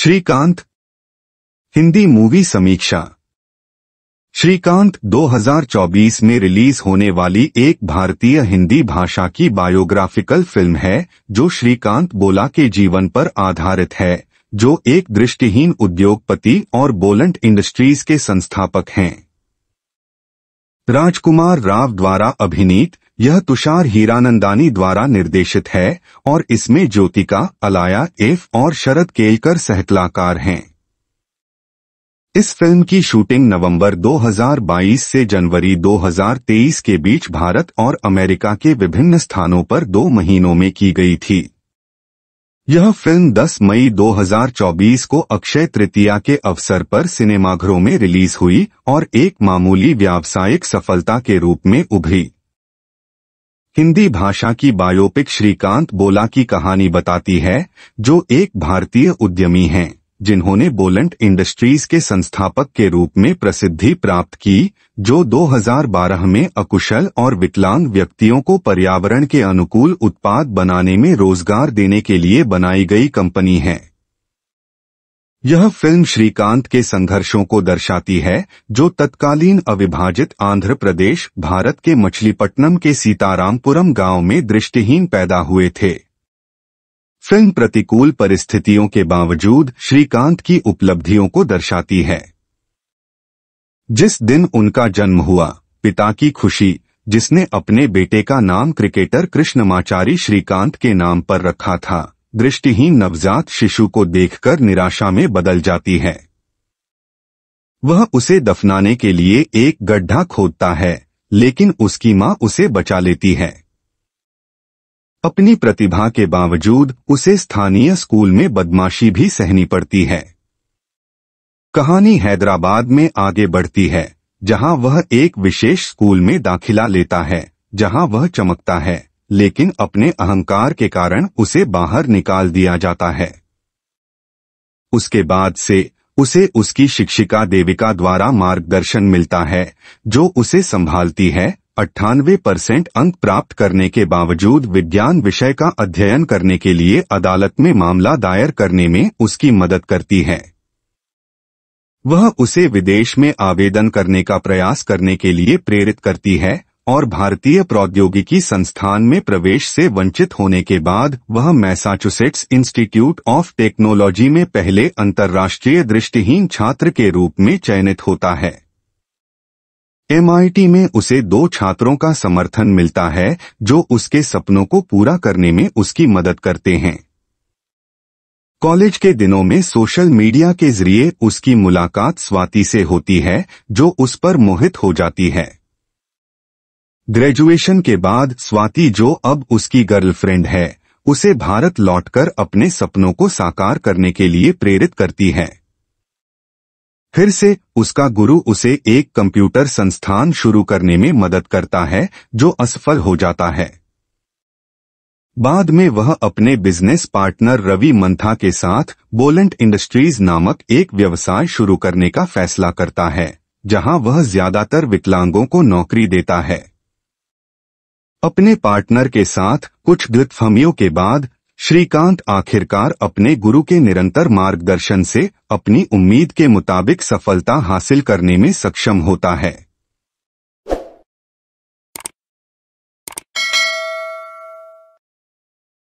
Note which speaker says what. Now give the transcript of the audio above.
Speaker 1: Shrikant Hindi movie समीक्षा श्रीकांत 2024 में release होने वाली एक भारतीय हिंदी भाषा की बायोग्राफिकल फिल्म है जो श्रीकांत बोला के जीवन पर आधारित है जो एक दृष्टिहीन उद्योगपति और बोलंट इंडस्ट्रीज के संस्थापक हैं राजकुमार राव द्वारा अभिनीत यह तुषार हीरानंदानी द्वारा निर्देशित है और इसमें ज्योतिका अलाया एफ और शरद केलकर सहकलाकार हैं इस फिल्म की शूटिंग नवंबर 2022 से जनवरी 2023 के बीच भारत और अमेरिका के विभिन्न स्थानों पर दो महीनों में की गई थी यह फिल्म 10 मई 2024 को अक्षय तृतीया के अवसर पर सिनेमाघरों में रिलीज हुई और एक मामूली व्यावसायिक सफलता के रूप में उभरी हिंदी भाषा की बायोपिक श्रीकांत बोला की कहानी बताती है जो एक भारतीय उद्यमी हैं जिन्होंने बोलेंट इंडस्ट्रीज के संस्थापक के रूप में प्रसिद्धि प्राप्त की जो 2012 में अकुशल और विकलांग व्यक्तियों को पर्यावरण के अनुकूल उत्पाद बनाने में रोजगार देने के लिए बनाई गई कंपनी है यह फिल्म श्रीकांत के संघर्षों को दर्शाती है जो तत्कालीन अविभाजित आंध्र प्रदेश भारत के मछलीपट्टनम के सीतारामपुरम गांव में दृष्टिहीन पैदा हुए थे फिल्म प्रतिकूल परिस्थितियों के बावजूद श्रीकांत की उपलब्धियों को दर्शाती है जिस दिन उनका जन्म हुआ पिता की खुशी जिसने अपने बेटे का नाम क्रिकेटर कृष्णमाचारी श्रीकांत के नाम पर रखा था दृष्टिहीन नवजात शिशु को देखकर निराशा में बदल जाती है वह उसे दफनाने के लिए एक गड्ढा खोदता है लेकिन उसकी मां उसे बचा लेती है अपनी प्रतिभा के बावजूद उसे स्थानीय स्कूल में बदमाशी भी सहनी पड़ती है कहानी हैदराबाद में आगे बढ़ती है जहां वह एक विशेष स्कूल में दाखिला लेता है जहां वह चमकता है लेकिन अपने अहंकार के कारण उसे बाहर निकाल दिया जाता है उसके बाद से उसे उसकी शिक्षिका देविका द्वारा मार्गदर्शन मिलता है जो उसे संभालती है अट्ठानवे परसेंट अंक प्राप्त करने के बावजूद विज्ञान विषय का अध्ययन करने के लिए अदालत में मामला दायर करने में उसकी मदद करती है वह उसे विदेश में आवेदन करने का प्रयास करने के लिए प्रेरित करती है और भारतीय प्रौद्योगिकी संस्थान में प्रवेश से वंचित होने के बाद वह मैसाचुसेट्स इंस्टीट्यूट ऑफ टेक्नोलॉजी में पहले अंतर्राष्ट्रीय दृष्टिहीन छात्र के रूप में चयनित होता है एमआईटी में उसे दो छात्रों का समर्थन मिलता है जो उसके सपनों को पूरा करने में उसकी मदद करते हैं कॉलेज के दिनों में सोशल मीडिया के जरिए उसकी मुलाकात स्वाति से होती है जो उस पर मोहित हो जाती है ग्रेजुएशन के बाद स्वाति जो अब उसकी गर्लफ्रेंड है उसे भारत लौटकर अपने सपनों को साकार करने के लिए प्रेरित करती है फिर से उसका गुरु उसे एक कंप्यूटर संस्थान शुरू करने में मदद करता है जो असफल हो जाता है बाद में वह अपने बिजनेस पार्टनर रवि मंथा के साथ बोलेंट इंडस्ट्रीज नामक एक व्यवसाय शुरू करने का फैसला करता है जहां वह ज्यादातर विकलांगों को नौकरी देता है अपने पार्टनर के साथ कुछ गलतफहमियों के बाद श्रीकांत आखिरकार अपने गुरु के निरंतर मार्गदर्शन से अपनी उम्मीद के मुताबिक सफलता हासिल करने में सक्षम होता है